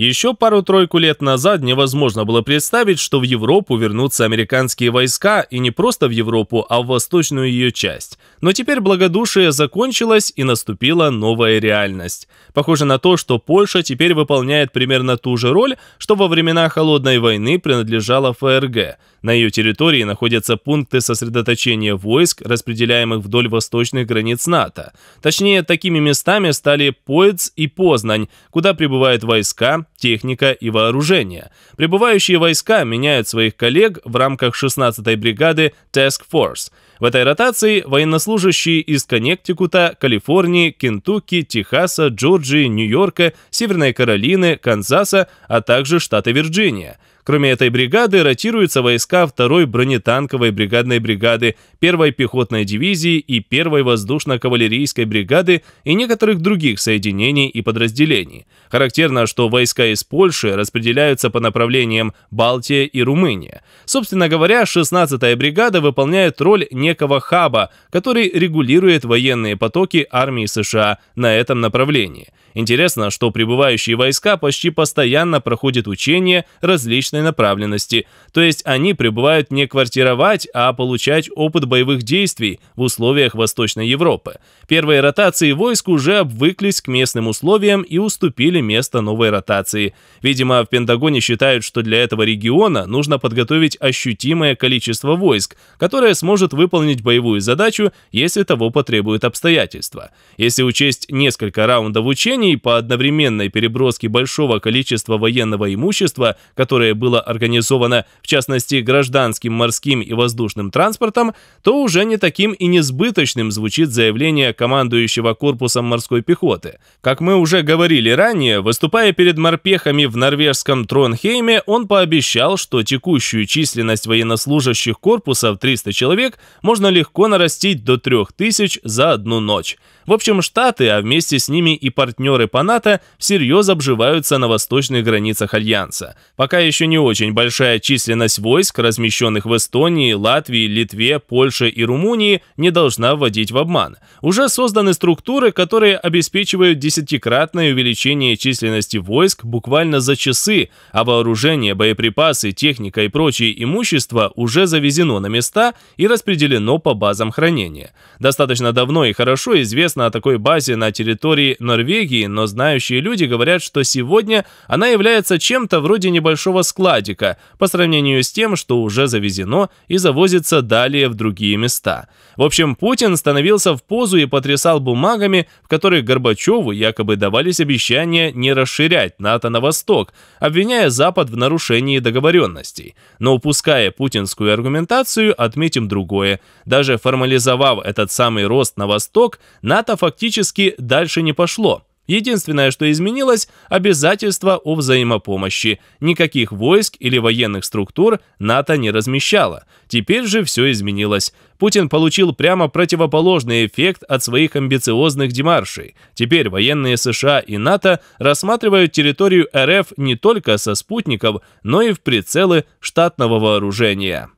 Еще пару-тройку лет назад невозможно было представить, что в Европу вернутся американские войска, и не просто в Европу, а в восточную ее часть. Но теперь благодушие закончилось, и наступила новая реальность. Похоже на то, что Польша теперь выполняет примерно ту же роль, что во времена Холодной войны принадлежала ФРГ. На ее территории находятся пункты сосредоточения войск, распределяемых вдоль восточных границ НАТО. Точнее, такими местами стали Поец и Познань, куда прибывают войска, техника и вооружение. Прибывающие войска меняют своих коллег в рамках 16-й бригады Task Force. В этой ротации военнослужащие из Коннектикута, Калифорнии, Кентукки, Техаса, Джорджии, Нью-Йорка, Северной Каролины, Канзаса, а также штата Вирджиния. Кроме этой бригады ротируются войска 2-й бронетанковой бригадной бригады, 1-й пехотной дивизии и 1-й воздушно-кавалерийской бригады и некоторых других соединений и подразделений. Характерно, что войска из Польши распределяются по направлениям Балтия и Румыния. Собственно говоря, 16-я бригада выполняет роль некого хаба, который регулирует военные потоки армии США на этом направлении. Интересно, что прибывающие войска почти постоянно проходят учения различной направленности, то есть они прибывают не квартировать, а получать опыт боевых действий в условиях Восточной Европы. Первые ротации войск уже обвыклись к местным условиям и уступили место новой ротации авиации. Видимо, в Пентагоне считают, что для этого региона нужно подготовить ощутимое количество войск, которое сможет выполнить боевую задачу, если того потребуют обстоятельства. Если учесть несколько раундов учений по одновременной переброске большого количества военного имущества, которое было организовано, в частности, гражданским морским и воздушным транспортом, то уже не таким и несбыточным звучит заявление командующего корпусом морской пехоты. Как мы уже говорили ранее, выступая перед морпехами, успехами в норвежском Тронхейме он пообещал, что текущую численность военнослужащих корпуса в 300 человек можно легко нарастить до 3000 за одну ночь. В общем, Штаты, а вместе с ними и партнеры по НАТО, всерьез обживаются на восточных границах Альянса. Пока еще не очень большая численность войск, размещенных в Эстонии, Латвии, Литве, Польше и Румынии, не должна вводить в обман. Уже созданы структуры, которые обеспечивают десятикратное увеличение численности войск буквально буквально за часы, а вооружение, боеприпасы, техника и прочее имущество уже завезено на места и распределено по базам хранения. Достаточно давно и хорошо известно о такой базе на территории Норвегии, но знающие люди говорят, что сегодня она является чем-то вроде небольшого складика по сравнению с тем, что уже завезено и завозится далее в другие места. В общем, Путин становился в позу и потрясал бумагами, в которых Горбачеву якобы давались обещания не расширять НАТО на восток, обвиняя Запад в нарушении договоренностей. Но упуская путинскую аргументацию, отметим другое. Даже формализовав этот самый рост на восток, НАТО фактически дальше не пошло – Единственное, что изменилось – обязательство о взаимопомощи. Никаких войск или военных структур НАТО не размещало. Теперь же все изменилось. Путин получил прямо противоположный эффект от своих амбициозных демаршей. Теперь военные США и НАТО рассматривают территорию РФ не только со спутников, но и в прицелы штатного вооружения.